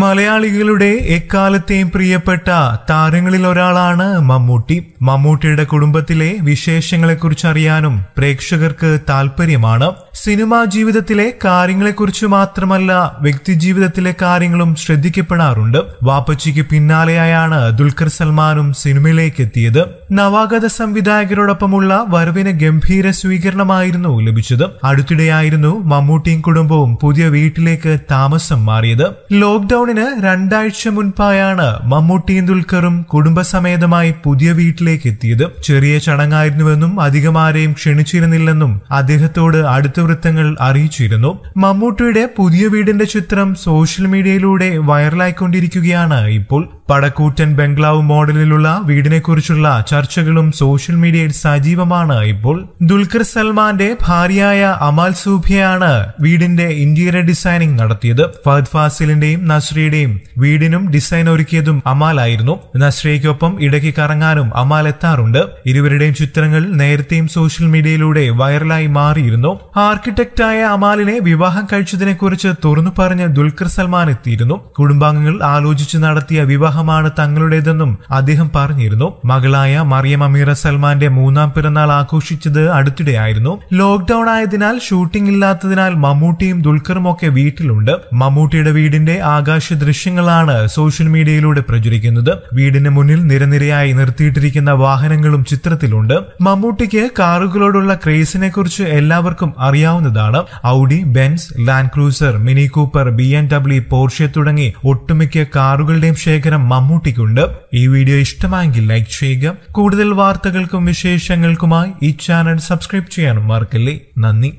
മലയാളികളുടെ എക്കാലത്തെയും പ്രിയപ്പെട്ട താരങ്ങളിൽ ഒരാളാണ് മമ്മൂട്ടി മമ്മൂട്ടിയുടെ കുടുംബത്തിലെ വിശേഷങ്ങളെക്കുറിച്ച് അറിയാനും പ്രേക്ഷകർക്ക് താല്പര്യമാണ് സിനിമാ ജീവിതത്തിലെ കാര്യങ്ങളെക്കുറിച്ച് മാത്രമല്ല വ്യക്തി ജീവിതത്തിലെ കാര്യങ്ങളും ശ്രദ്ധിക്കപ്പെടാറുണ്ട് വാപ്പച്ചിക്ക് പിന്നാലെയായാണ് ദുൽഖർ സൽമാനും സിനിമയിലേക്ക് എത്തിയത് നവാഗത സംവിധായകരോടൊപ്പമുള്ള വരവിന് ഗംഭീര സ്വീകരണമായിരുന്നു ലഭിച്ചത് അടുത്തിടെയായിരുന്നു മമ്മൂട്ടിയും കുടുംബവും പുതിയ വീട്ടിലേക്ക് താമസം മാറിയത് ലോക്ക്ഡൌൺ ലോക്ക്ഡൌണിന് രണ്ടാഴ്ച മുൻപായാണ് മമ്മൂട്ടിയും ദുൽഖറും കുടുംബസമേതമായി പുതിയ വീട്ടിലേക്ക് എത്തിയത് ചെറിയ ചടങ്ങായിരുന്നുവെന്നും അധികം ആരെയും ക്ഷണിച്ചിരുന്നില്ലെന്നും അദ്ദേഹത്തോട് അടുത്ത വൃത്തങ്ങൾ അറിയിച്ചിരുന്നു മമ്മൂട്ടിയുടെ പുതിയ വീടിന്റെ ചിത്രം സോഷ്യൽ മീഡിയയിലൂടെ വൈറലായിക്കൊണ്ടിരിക്കുകയാണ് ഇപ്പോൾ പടക്കൂറ്റൻ ബംഗ്ലാവ് മോഡലിലുള്ള വീടിനെക്കുറിച്ചുള്ള ചർച്ചകളും സോഷ്യൽ മീഡിയയിൽ സജീവമാണ് ഇപ്പോൾ ദുൽഖർ സൽമാന്റെ ഭാര്യയായ അമാൽ സൂഫിയാണ് വീടിന്റെ ഇന്റീരിയർ ഡിസൈനിംഗ് നടത്തിയത് ഫഹദ് ഫാസിലിന്റെയും നസ്രിയുടെയും വീടിനും ഡിസൈൻ ഒരുക്കിയതും അമാൽ ആയിരുന്നു നസ്രിയയ്ക്കൊപ്പം ഇടയ്ക്ക് കറങ്ങാനും അമാൽ എത്താറുണ്ട് ഇരുവരുടെയും ചിത്രങ്ങൾ നേരത്തെയും സോഷ്യൽ മീഡിയയിലൂടെ വൈറലായി മാറിയിരുന്നു ആർക്കിടെക്ടായ അമാലിനെ വിവാഹം കഴിച്ചതിനെക്കുറിച്ച് തുറന്നു പറഞ്ഞ് ദുൽഖർ സൽമാൻ എത്തിയിരുന്നു കുടുംബാംഗങ്ങൾ ആലോചിച്ച് നടത്തിയ വിവാഹ വിവാഹമാണ് തങ്ങളുടേതെന്നും അദ്ദേഹം പറഞ്ഞിരുന്നു മകളായ മറിയം അമീറ സൽമാന്റെ മൂന്നാം പിറന്നാൾ ആഘോഷിച്ചത് അടുത്തിടെയായിരുന്നു ലോക്ഡൌൺ ആയതിനാൽ ഷൂട്ടിംഗ് ഇല്ലാത്തതിനാൽ മമ്മൂട്ടിയും ദുൽഖറും ഒക്കെ വീട്ടിലുണ്ട് മമ്മൂട്ടിയുടെ വീടിന്റെ ആകാശ ദൃശ്യങ്ങളാണ് സോഷ്യൽ മീഡിയയിലൂടെ പ്രചരിക്കുന്നത് വീടിന് മുന്നിൽ നിരനിരയായി നിർത്തിയിട്ടിരിക്കുന്ന വാഹനങ്ങളും ചിത്രത്തിലുണ്ട് മമ്മൂട്ടിക്ക് കാറുകളോടുള്ള ക്രേസിനെ കുറിച്ച് എല്ലാവർക്കും അറിയാവുന്നതാണ് Audi Benz Land Cruiser Mini Cooper B N W Porsche തുടങ്ങി ഒട്ടുമിക്ക കാറുകളുടെയും ശേഖരം മമ്മൂട്ടിക്കുണ്ട് ഈ വീഡിയോ ഇഷ്ടമായെങ്കിൽ ലൈക്ക് ചെയ്യുക കൂടുതൽ വാർത്തകൾക്കും വിശേഷങ്ങൾക്കുമായി ഈ ചാനൽ സബ്സ്ക്രൈബ് ചെയ്യാനും മറക്കല്ലേ നന്ദി